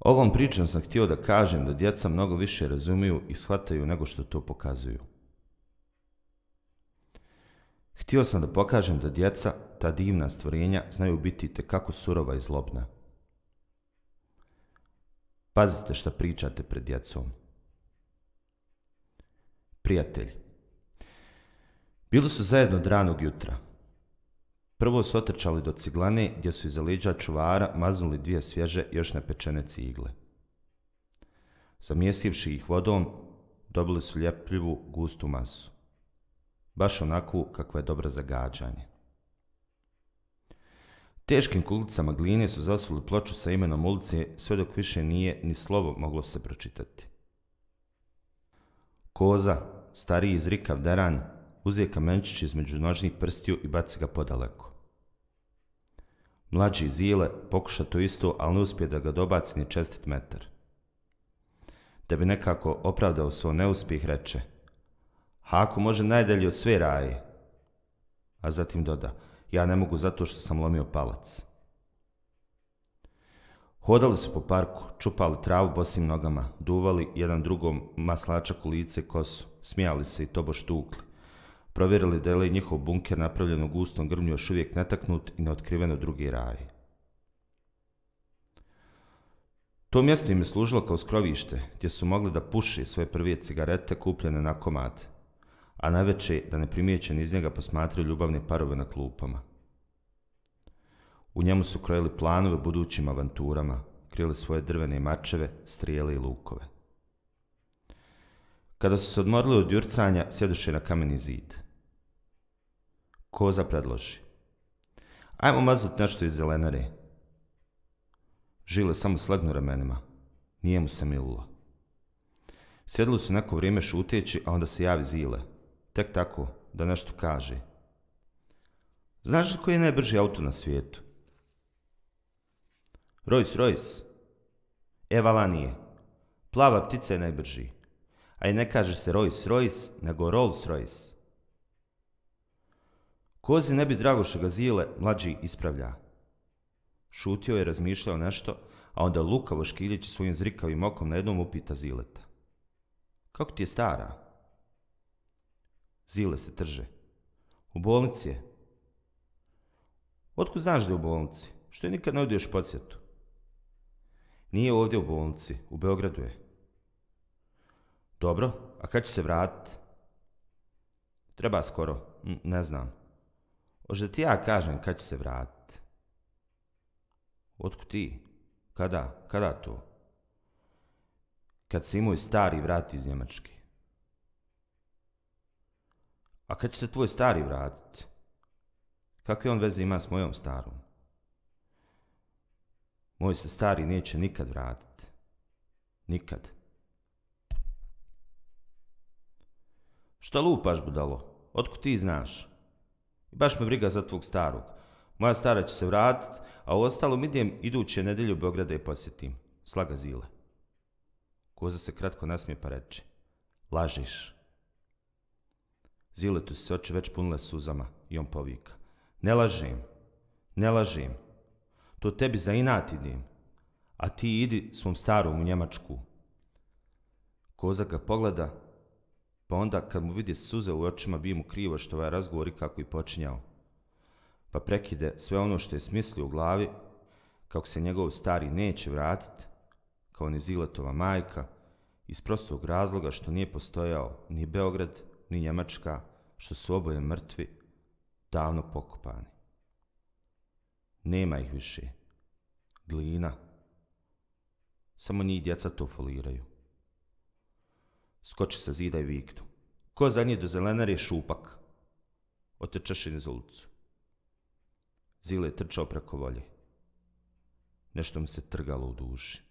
Ovom pričom sam htio da kažem da djeca mnogo više razumiju i shvataju nego što to pokazuju. Htio sam da pokažem da djeca, ta divna stvorenja, znaju biti tekako surova i zlobna. Pazite šta pričate pred djecom. Prijatelj. Bilo su zajedno od ranog jutra. Prvo su otrčali do ciglane gdje su iza leđa čuvara maznuli dvije svježe još nepečene cigle. Zamijesivši ih vodom, dobili su ljepljivu, gustu masu. Baš onaku kakva je dobra za gađanje. Teškim kulicama gline su zasuli ploču sa imenom ulice sve dok više nije ni slovo moglo se pročitati. Koza, stariji iz rikav deran, uzije kamenčić između nožnih prstiju i baci ga podaleko. Mlađi Zile pokuša to isto, ali ne uspije da ga dobaci ni čestit metar. Da bi nekako opravdao svoj neuspjeh, reče Hako može najdelji od sve raje. A zatim doda, ja ne mogu zato što sam lomio palac. Hodali su po parku, čupali travu bosim nogama, duvali jedan drugom maslačak u lice kosu, smijali se i tobo štukli provjerili da je li njihov bunker napravljen u gustom grmlju još uvijek netaknut i neotkriveno drugi raj. To mjesto im je služilo kao skrovište, gdje su mogli da puši svoje prve cigarete kupljene na komad, a najveće da ne primijećen iz njega posmatraju ljubavne parove na klupama. U njemu su krojili planove budućim avanturama, krili svoje drvene mačeve, strijele i lukove. Kada su se odmorili od jurcanja, sjeduše na kameni zid koza predloži. Ajmo mazut nešto iz zelenare. Žile samo slednu ramenima. Nije mu se milulo. Sjedili su neko vrijeme šuteći, a onda se javi Zile. Tek tako, da nešto kaže. Znaš li koji je najbrži auto na svijetu? Rojs, Rojs. Evala nije. Plava ptica je najbrži. A i ne kaže se Rojs, Rojs, nego Rolls, Royce. Kozi ne bi drago što mlađi ispravlja. Šutio je razmišljao nešto, a onda Luka škiljeći svojim zrikavim okom na jednom upita zileta. Kako ti je stara? Zile se trže. U bolnici je. Otko znaš da je u bolnici? Što je nikad ne odioš podsjetu? Nije ovdje u bolnici, u Beogradu je. Dobro, a kad će se vratiti? Treba skoro, ne znam. Ože ti ja kažem kad će se vratiti. Otko ti? Kada? Kada to? Kad se i moj stari vrati iz Njemačke. A kad će se tvoj stari vratiti? Kakve on veze ima s mojom starom? Moj se stari neće nikad vratiti. Nikad. Šta lupaš budalo? Otko ti znaš? Otko ti znaš? I baš me briga za tvog starog. Moja stara će se vratit, a u ostalom idem iduće nedelje u Beograda i posjetim. Slaga zile. Koza se kratko nasmije pa reče. Lažiš. Zile tu se oče već punile suzama i on povika. Ne lažim. Ne lažim. To tebi za inat idim. A ti idi svom starom u Njemačku. Koza ga pogleda, pa onda kad mu vidi suze u očima bi mu krivo što ovaj razgovor i kako je počinjao. Pa prekide sve ono što je smislio u glavi, kako se njegov stari neće vratiti, kao ni Ziletova majka, iz prostog razloga što nije postojao ni Beograd, ni Njemačka, što su oboje mrtvi, davno pokopani. Nema ih više. Glina. Samo njih djeca to foliraju skoči sa zida i viknu. Ko za zadnji do zelenar je šupak. Otečaš iz ulicu. Zile je trčao preko volje. Nešto mi se trgalo u duži.